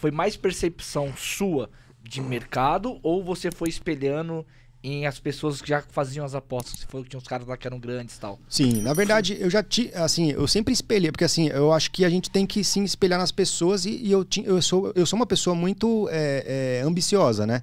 Foi mais percepção sua de mercado ou você foi espelhando em as pessoas que já faziam as apostas. Você falou que tinha uns caras lá que eram grandes e tal. Sim, na verdade, eu já ti, assim, eu sempre espelhei, porque assim, eu acho que a gente tem que sim espelhar nas pessoas e, e eu, ti, eu, sou, eu sou uma pessoa muito é, é, ambiciosa, né?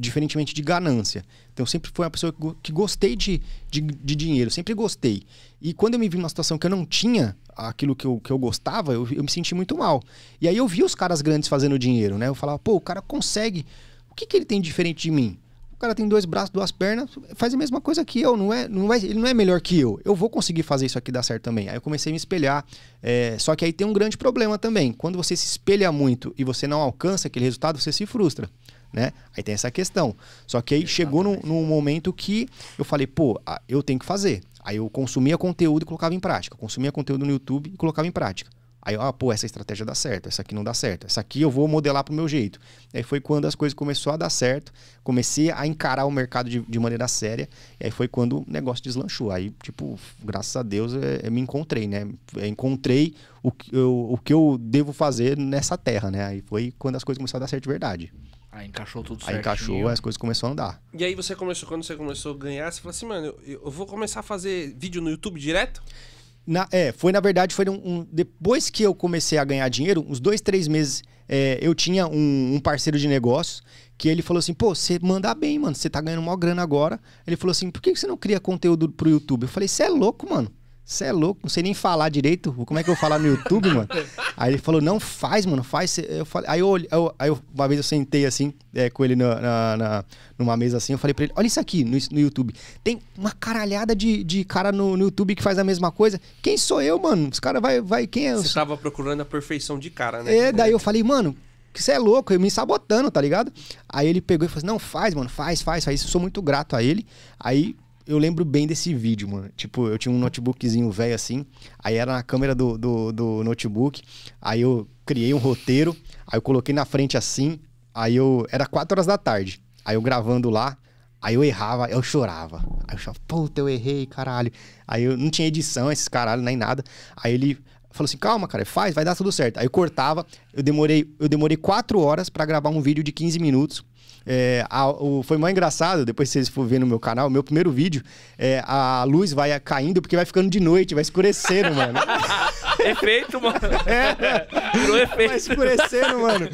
diferentemente de ganância. Então, sempre fui uma pessoa que, que gostei de, de, de, dinheiro, sempre gostei. E quando eu me vi numa situação que eu não tinha aquilo que eu, que eu gostava, eu, eu me senti muito mal. E aí eu vi os caras grandes fazendo dinheiro, né? Eu falava, pô, o cara consegue. O que, que ele tem diferente de mim? cara tem dois braços, duas pernas, faz a mesma coisa que eu, não é, não é, ele não é melhor que eu. Eu vou conseguir fazer isso aqui dar certo também. Aí eu comecei a me espelhar. É, só que aí tem um grande problema também. Quando você se espelha muito e você não alcança aquele resultado, você se frustra. Né? Aí tem essa questão. Só que aí chegou num, num momento que eu falei, pô, eu tenho que fazer. Aí eu consumia conteúdo e colocava em prática. consumia conteúdo no YouTube e colocava em prática. Aí, ah, pô, essa estratégia dá certo, essa aqui não dá certo, essa aqui eu vou modelar pro meu jeito. Aí foi quando as coisas começaram a dar certo, comecei a encarar o mercado de, de maneira séria, e aí foi quando o negócio deslanchou. Aí, tipo, graças a Deus é, é me encontrei, né? É, encontrei o, eu, o que eu devo fazer nessa terra, né? Aí foi quando as coisas começaram a dar certo de verdade. Aí encaixou tudo certo. Aí encaixou, as coisas começaram a andar. E aí você começou, quando você começou a ganhar, você falou assim, mano, eu, eu vou começar a fazer vídeo no YouTube direto? Na, é, foi na verdade, foi um, um, depois que eu comecei a ganhar dinheiro, uns dois, três meses, é, eu tinha um, um, parceiro de negócio que ele falou assim: pô, você manda bem, mano, você tá ganhando maior grana agora. Ele falou assim: por que você não cria conteúdo pro YouTube? Eu falei: você é louco, mano. Você é louco, não sei nem falar direito. Como é que eu vou falar no YouTube, mano? Aí ele falou, não faz, mano, faz. Eu falei, aí, eu, eu, aí eu, uma vez eu sentei assim, é, com ele na, na, na, numa mesa assim, eu falei pra ele, olha isso aqui no, no YouTube. Tem uma caralhada de, de cara no, no, YouTube que faz a mesma coisa. Quem sou eu, mano? Os caras vai, vai, quem é? Você os... tava procurando a perfeição de cara, né? É, daí eu falei, mano, que você é louco, eu me sabotando, tá ligado? Aí ele pegou e falou assim, não, faz, mano, faz, faz, faz. Eu sou muito grato a ele. Aí eu lembro bem desse vídeo, mano. Tipo, eu tinha um notebookzinho velho assim, aí era na câmera do, do, do, notebook, aí eu criei um roteiro, aí eu coloquei na frente assim, aí eu. Era 4 horas da tarde, aí eu gravando lá, aí eu errava, eu chorava. Aí eu chorava, puta, eu errei, caralho. Aí eu não tinha edição, esses caralho, nem nada. Aí ele falou assim: calma, cara, faz, vai dar tudo certo. Aí eu cortava, eu demorei, eu demorei 4 horas para gravar um vídeo de 15 minutos é, a, o, foi mais engraçado, depois vocês for ver no meu canal, meu primeiro vídeo, é, a luz vai caindo porque vai ficando de noite, vai escurecendo, mano. Efeito, mano. É. efeito. Vai escurecendo, mano.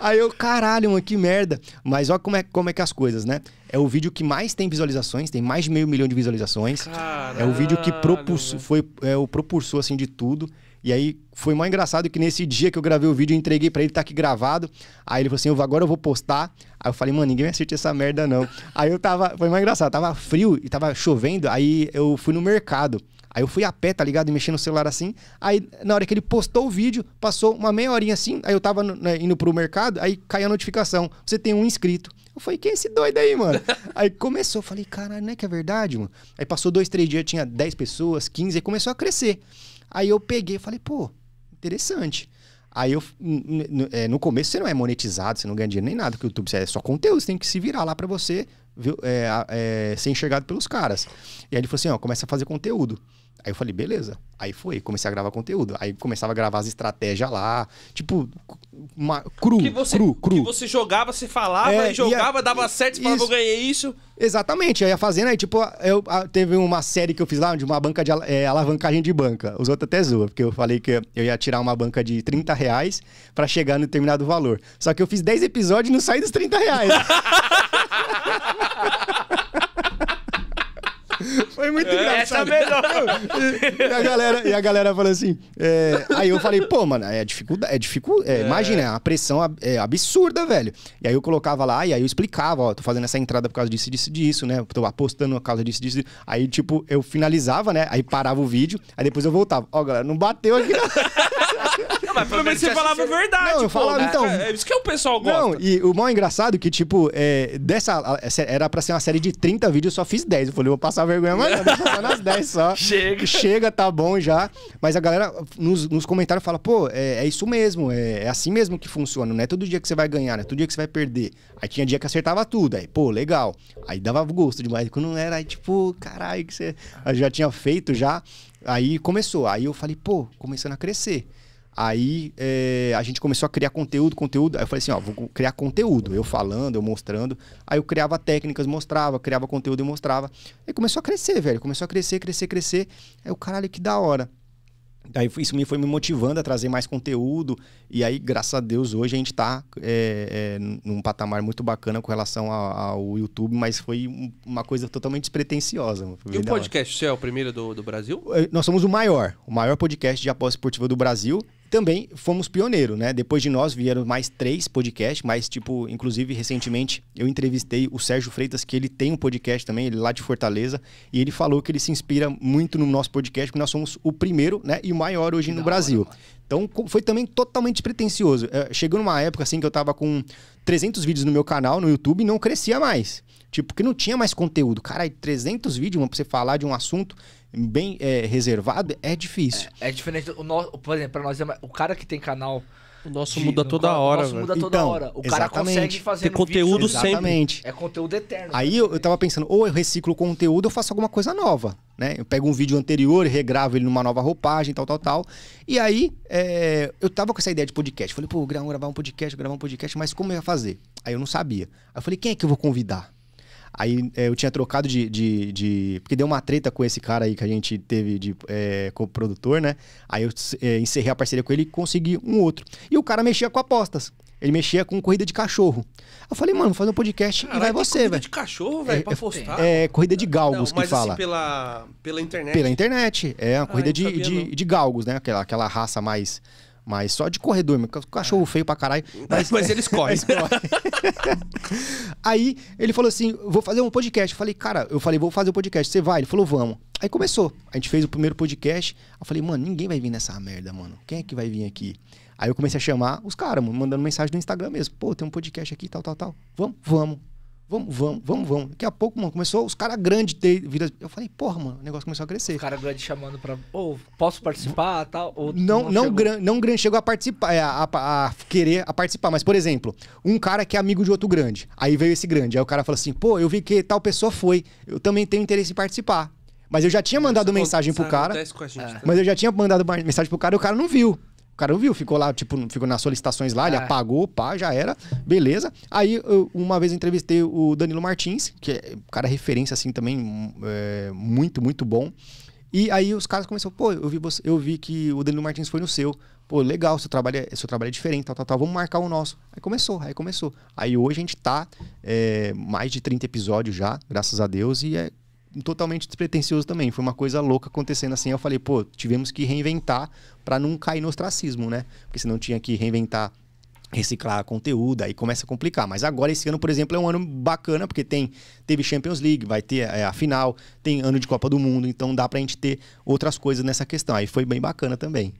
Aí eu, caralho, mano, que merda. Mas olha como é, como é que é as coisas, né? É o vídeo que mais tem visualizações, tem mais de meio milhão de visualizações. Caralho, é o vídeo que propulso, foi é, o propulsor, assim, de tudo. E aí foi mais engraçado que nesse dia que eu gravei o vídeo, eu entreguei para ele, tá aqui gravado. Aí ele falou assim: agora eu vou postar. Aí eu falei, mano, ninguém vai assistir essa merda, não. aí eu tava. Foi mais engraçado, tava frio e tava chovendo. Aí eu fui no mercado. Aí eu fui a pé, tá ligado? E mexendo no celular assim. Aí, na hora que ele postou o vídeo, passou uma meia horinha assim. Aí eu tava né, indo pro mercado, aí caiu a notificação. Você tem um inscrito. Eu falei, quem é esse doido aí, mano? aí começou, falei, caralho, não é que é verdade, mano? Aí passou dois, três dias, tinha 10 pessoas, 15, aí começou a crescer. Aí eu peguei e falei, pô, interessante. Aí eu, é, no começo você não é monetizado, você não ganha dinheiro nem nada porque o YouTube, é só conteúdo, você tem que se virar lá para você é, é, ser enxergado pelos caras. E aí ele falou assim: ó, começa a fazer conteúdo. Aí eu falei, beleza. Aí foi, comecei a gravar conteúdo. Aí começava a gravar as estratégias lá, tipo, uma, cru, que você, cru, cru. Que você jogava, você falava, é, jogava, dava certo, você falava, eu ganhei isso. Exatamente, aí ia fazendo, aí tipo, eu, teve uma série que eu fiz lá, de uma banca de é, alavancagem de banca. Os outros até zoam, porque eu falei que eu ia tirar uma banca de 30 reais pra chegar no determinado valor. Só que eu fiz 10 episódios e não saí dos 30 reais. Foi muito é, engraçado. É e, a galera, e a galera falou assim. É, aí eu falei, pô, mano, é dificuldade. É dificu, é, é. Imagina, a pressão é absurda, velho. E aí eu colocava lá e aí eu explicava, ó, tô fazendo essa entrada por causa disso, disso, disso, né? Tô apostando por causa disso, disso. Aí, tipo, eu finalizava, né? Aí parava o vídeo, aí depois eu voltava. Ó, galera, não bateu aqui. Não. mas então, pelo menos você falava a verdade. Não, eu falava, é, então... É, é isso que o pessoal gosta. Não, e o mal engraçado é que, tipo, é, dessa... Era pra ser uma série de 30 vídeos, eu só fiz 10. Eu falei, vou passar vergonha amanhã, vou passar nas 10 só. Chega. Chega, tá bom já. Mas a galera nos, nos comentários fala, pô, é, é isso mesmo, é, é, assim mesmo que funciona. Não é todo dia que você vai ganhar, não é todo dia que você vai perder. Aí tinha dia que acertava tudo, aí, pô, legal. Aí dava gosto demais. Quando não era, aí, tipo, caralho, que você já tinha feito já. Aí começou. Aí eu falei, pô, começando a crescer. Aí é, a gente começou a criar conteúdo, conteúdo. Aí eu falei assim, ó, vou criar conteúdo. Eu falando, eu mostrando. Aí eu criava técnicas, mostrava, criava conteúdo e mostrava. Aí começou a crescer, velho. Começou a crescer, crescer, crescer. Aí o caralho, que da hora. Daí isso me foi me motivando a trazer mais conteúdo. E aí, graças a Deus, hoje a gente tá é, é, num patamar muito bacana com relação ao, YouTube, mas foi uma coisa totalmente despretensiosa. E o podcast, você é o primeiro do, do Brasil? É, nós somos o maior, o maior podcast de aposta esportiva do Brasil também fomos pioneiro, né? Depois de nós vieram mais três podcasts, mas tipo, inclusive recentemente eu entrevistei o Sérgio Freitas, que ele tem um podcast também, ele é lá de Fortaleza, e ele falou que ele se inspira muito no nosso podcast, porque nós somos o primeiro, né, e o maior hoje no Brasil. Então foi também totalmente despretensioso. É, chegou numa época assim que eu tava com 300 vídeos no meu canal no YouTube e não crescia mais. Tipo, que não tinha mais conteúdo. Cara, 300 vídeos para pra você falar de um assunto bem é, reservado é difícil. É, é diferente. O nosso, por exemplo, para nós, é o cara que tem canal. O nosso de, muda toda cara, hora. O nosso muda toda então, hora. O cara consegue fazer conteúdo vídeo, exatamente. sempre. É conteúdo eterno. Aí eu, eu tava pensando, ou eu reciclo o conteúdo, eu faço alguma coisa nova. Né? Eu pego um vídeo anterior e regravo ele numa nova roupagem, tal, tal, tal. E aí é, eu tava com essa ideia de podcast. Falei, pô, vou gravar um podcast, gravar um podcast, mas como eu ia fazer? Aí eu não sabia. Aí eu falei, quem é que eu vou convidar? Aí é, eu tinha trocado de, de, de, Porque deu uma treta com esse cara aí que a gente teve de é, produtor, né? Aí eu é, encerrei a parceria com ele e consegui um outro. E o cara mexia com apostas. Ele mexia com corrida de cachorro. Eu falei, mano, vou fazer um podcast e vai você, velho. Corrida véio. de cachorro, velho, é, pra postar. É, corrida de galgos Não, mas que assim, fala. pela, pela internet. Pela internet. É, uma ah, corrida de, de, de, galgos, né? Aquela, aquela raça mais mas só de corredor, meu cachorro é. feio pra caralho. Mas, mas eles correm. Aí ele falou assim: vou fazer um podcast. Eu falei, cara, eu falei, vou fazer o um podcast. Você vai? Ele falou, vamos. Aí começou. A gente fez o primeiro podcast. Eu falei, mano, ninguém vai vir nessa merda, mano. Quem é que vai vir aqui? Aí eu comecei a chamar os caras, mandando mensagem no Instagram mesmo. Pô, tem um podcast aqui, tal, tal, tal. Vamos, vamos. Vamos, vamos, vamos, vamos. Daqui a pouco, mano, começou os caras grandes ter vida. Eu falei, porra, mano, o negócio começou a crescer. Os caras grandes chamando pra. Ou oh, posso participar tal? Ou não, não, não, gran, não grande chegou a participar, é, a, a, a, querer a participar. Mas, por exemplo, um cara que é amigo de outro grande. Aí veio esse grande. Aí o cara falou assim, pô, eu vi que tal pessoa foi. Eu também tenho interesse em participar. Mas eu já tinha mandado mensagem pro cara. Com a gente é. Mas eu já tinha mandado mensagem pro cara e o cara não viu cara não viu, ficou lá, tipo, ficou nas solicitações lá, ele é. apagou, pá, já era, beleza. Aí, eu, uma vez entrevistei o Danilo Martins, que é um cara referência, assim, também, é, muito, muito bom. E aí os caras começaram, pô, eu vi, você, eu vi que o Danilo Martins foi no seu. Pô, legal, seu trabalho é, seu trabalho é diferente, tal, tal, tal, vamos marcar o nosso. Aí começou, aí começou. Aí hoje a gente tá é, mais de 30 episódios já, graças a Deus, e é totalmente despretensioso também. Foi uma coisa louca acontecendo assim. Eu falei, pô, tivemos que reinventar para não cair no ostracismo, né? Porque senão tinha que reinventar reciclar conteúdo, aí começa a complicar. Mas agora esse ano, por exemplo, é um ano bacana porque tem teve Champions League, vai ter é, a final, tem ano de Copa do Mundo, então dá pra gente ter outras coisas nessa questão. Aí foi bem bacana também.